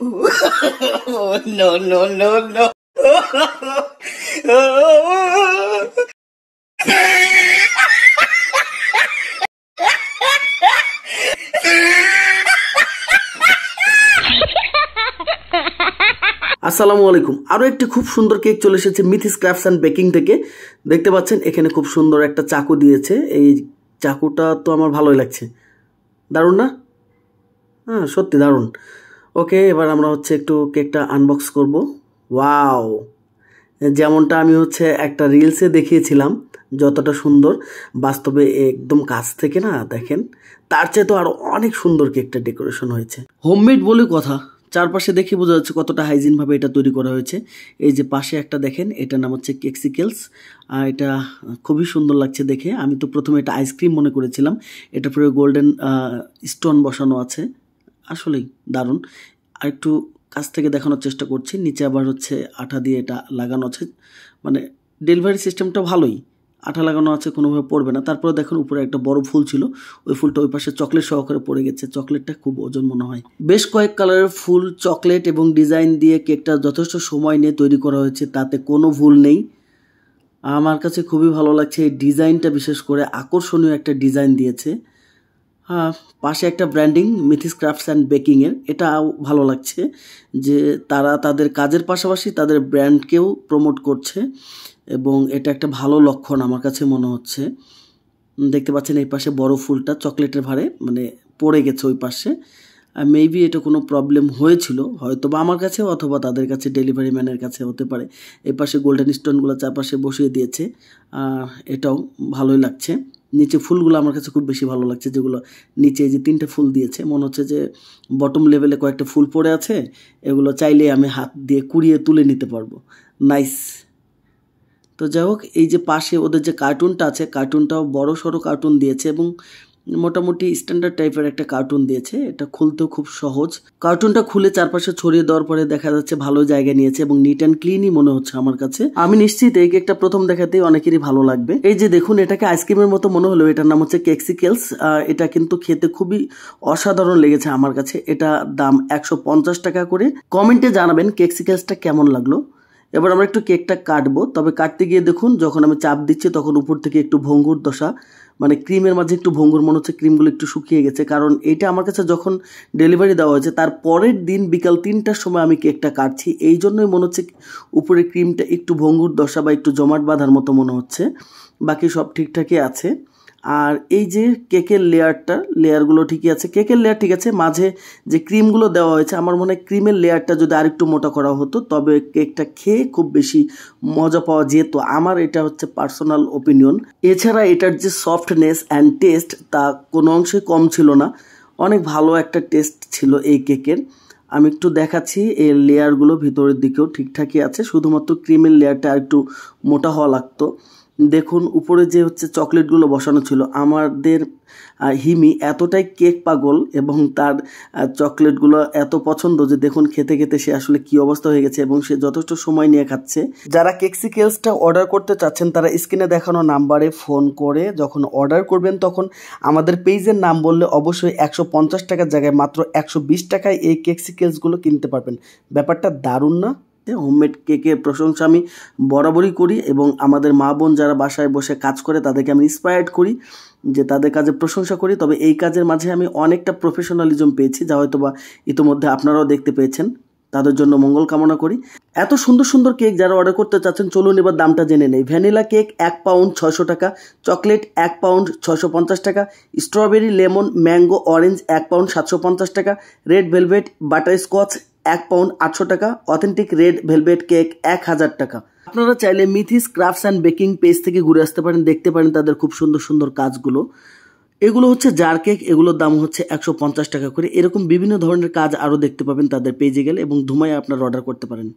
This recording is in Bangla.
oh, no, no, no, no. আসসালামু আলাইকুম আরও একটি খুব সুন্দর কেক চলে এসেছে মিথিস ক্রাফটস অ্যান্ড বেকিং থেকে দেখতে পাচ্ছেন এখানে খুব সুন্দর একটা চাকু দিয়েছে এই চাকুটা তো আমার ভালোই লাগছে দারুণ না হ্যাঁ সত্যি দারুণ ওকে এবার আমরা হচ্ছে একটু কেকটা আনবক্স করব ওয়াও যেমনটা আমি হচ্ছে একটা রিলসে দেখিয়েছিলাম যতটা সুন্দর বাস্তবে একদম কাছ থেকে না দেখেন তার চেয়ে তো আরও অনেক সুন্দর কেকটা ডেকোরেশন হয়েছে হোমমেড বলে কথা চারপাশে দেখে বোঝা যাচ্ছে কতটা হাইজিনভাবে এটা তৈরি করা হয়েছে এই যে পাশে একটা দেখেন এটার নাম হচ্ছে কেক্সিকেলস আর এটা খুবই সুন্দর লাগছে দেখে আমি তো প্রথমে এটা আইসক্রিম মনে করেছিলাম এটা পরে গোল্ডেন স্টোন বসানো আছে আসলেই দারুণ আরেকটু একটু কাছ থেকে দেখানোর চেষ্টা করছি নিচে আবার হচ্ছে আঠা দিয়ে এটা লাগানো আছে মানে ডেলিভারি সিস্টেমটা ভালোই আঠা লাগানো আছে কোনোভাবে পড়বে না তারপরে দেখুন উপরে একটা বড় ফুল ছিল ওই ফুলটা ওই পাশে চকলেট সহকারে পড়ে গেছে চকলেটটা খুব ওজন মনে হয় বেশ কয়েক কালারের ফুল চকলেট এবং ডিজাইন দিয়ে কেকটা যথেষ্ট সময় নিয়ে তৈরি করা হয়েছে তাতে কোনো ভুল নেই আমার কাছে খুবই ভালো লাগছে এই ডিজাইনটা বিশেষ করে আকর্ষণীয় একটা ডিজাইন দিয়েছে হ্যাঁ, পাশে একটা ব্র্যান্ডিং মিথিস ক্রাফটস অ্যান্ড বেকিংয়ের এটাও ভালো লাগছে যে তারা তাদের কাজের পাশাপাশি তাদের ব্র্যান্ডকেও প্রমোট করছে এবং এটা একটা ভালো লক্ষণ আমার কাছে মনে হচ্ছে দেখতে পাচ্ছেন এই পাশে বড় ফুলটা চকলেটের ভারে মানে পড়ে গেছে ওই পাশে আর মেবি এটা কোনো প্রবলেম হয়েছিল হয়তো বা আমার কাছে অথবা তাদের কাছে ডেলিভারি ম্যানের কাছে হতে পারে এই পাশে গোল্ডেন স্টোনগুলো চারপাশে বসিয়ে দিয়েছে এটাও ভালোই লাগছে নিচে ফুলগুলো আমার কাছে খুব বেশি ভালো লাগছে যেগুলো নিচে যে তিনটা ফুল দিয়েছে মনে হচ্ছে যে বটম লেভেলে কয়েকটা ফুল পড়ে আছে এগুলো চাইলে আমি হাত দিয়ে কুড়িয়ে তুলে নিতে পারবো নাইস তো যাই হোক এই যে পাশে ওদের যে কার্টুনটা আছে কার্টুনটাও বড় সড়ো কার্টুন দিয়েছে এবং মোটামুটি স্ট্যান্ডার্ড টাইপের একটা কার্টুন দিয়েছে এটা খুলতেও খুব সহজ কার্টুনটা খুলে চারপাশে ছড়িয়ে দেওয়ার পরে দেখা যাচ্ছে ভালো জায়গা নিয়েছে এবং নিট অ্যান্ড ক্লিনই মনে হচ্ছে আমার কাছে আমি নিশ্চিত এই কেকটা প্রথম দেখাতেই অনেকেরই ভালো লাগবে এই যে দেখুন এটাকে আইসক্রিমের মতো মনে হলো এটার নাম হচ্ছে কেক্সিকেলস এটা কিন্তু খেতে খুবই অসাধারণ লেগেছে আমার কাছে এটা দাম একশো টাকা করে কমেন্টে জানাবেন কেক্সিকেলসটা কেমন লাগলো এবার আমরা একটু কেকটা কাটবো তবে কাটতে গিয়ে দেখুন যখন আমি চাপ দিচ্ছি তখন উপর থেকে একটু ভঙ্গুর দশা মানে ক্রিমের মাঝে একটু ভঙ্গুর মনে হচ্ছে ক্রিমগুলো একটু শুকিয়ে গেছে কারণ এটা আমার কাছে যখন ডেলিভারি দেওয়া হয়েছে তার পরের দিন বিকাল তিনটার সময় আমি কেকটা কাটছি এই জন্যই মনে হচ্ছে উপরে ক্রিমটা একটু ভঙ্গুর দশা বা একটু জমাট বাঁধার মতো মনে হচ্ছে বাকি সব ঠিকঠাকই আছে আর এই যে কেকের লেয়ারটা লেয়ারগুলো ঠিকই আছে কেকের লেয়ার ঠিক আছে মাঝে যে ক্রিমগুলো দেওয়া হয়েছে আমার মনে হয় ক্রিমের লেয়ারটা যদি আরেকটু মোটা করা হতো তবে কেকটা খেয়ে খুব বেশি মজা পাওয়া যেত আমার এটা হচ্ছে পার্সোনাল ওপিনিয়ন এছাড়া এটার যে সফটনেস অ্যান্ড টেস্ট তা কোনো অংশে কম ছিল না অনেক ভালো একটা টেস্ট ছিল এই কেকের আমি একটু দেখাচ্ছি এই লেয়ারগুলো ভিতরের দিকেও ঠিকঠাকই আছে শুধুমাত্র ক্রিমের লেয়ারটা একটু মোটা হওয়া লাগতো দেখুন উপরে যে হচ্ছে চকলেটগুলো বসানো ছিল আমাদের হিমি এতটাই কেক পাগল এবং তার চকলেটগুলো এত পছন্দ যে দেখুন খেতে খেতে সে আসলে কি অবস্থা হয়ে গেছে এবং সে যথেষ্ট সময় নিয়ে খাচ্ছে যারা কেক্সিকেলসটা অর্ডার করতে চাচ্ছেন তারা স্ক্রিনে দেখানো নাম্বারে ফোন করে যখন অর্ডার করবেন তখন আমাদের পেজের নাম বললে অবশ্যই একশো টাকার জায়গায় মাত্র একশো টাকায় এই কেক্সিকেলসগুলো কিনতে পারবেন ব্যাপারটা দারুণ না ক্ষেত্রে হোমমেড কেকের প্রশংসা আমি বরাবরই করি এবং আমাদের মা বোন যারা বাসায় বসে কাজ করে তাদেরকে আমি ইন্সপায়ার্ড করি যে তাদের কাজে প্রশংসা করি তবে এই কাজের মাঝে আমি অনেকটা প্রফেশনালিজম পেয়েছি যা হয়তো বা ইতোমধ্যে আপনারাও দেখতে পেয়েছেন তাদের জন্য মঙ্গল কামনা করি এত সুন্দর সুন্দর কেক যারা অর্ডার করতে চাচ্ছেন চলুন এবার দামটা জেনে নেই ভ্যানিলা কেক এক পাউন্ড ছশো টাকা চকলেট এক পাউন্ড ছশো পঞ্চাশ টাকা স্ট্রবেরি লেমন ম্যাঙ্গো অরেঞ্জ এক পাউন্ড সাতশো পঞ্চাশ টাকা রেড ভেলভেট বাটারস্কচ এক পাউন্ড আটশো টাকা অথেন্টিক রেড ভেলভেট কেক এক হাজার টাকা আপনারা চাইলে Mithi's crafts and baking page থেকে ঘুরে আসতে পারেন দেখতে পারেন তাদের খুব সুন্দর সুন্দর কাজগুলো এগুলো হচ্ছে জার কেক এগুলোর দাম হচ্ছে একশো পঞ্চাশ টাকা করে এরকম বিভিন্ন ধরনের কাজ আরও দেখতে পাবেন তাদের পেজে গেলে এবং ধুমায় আপনারা অর্ডার করতে পারেন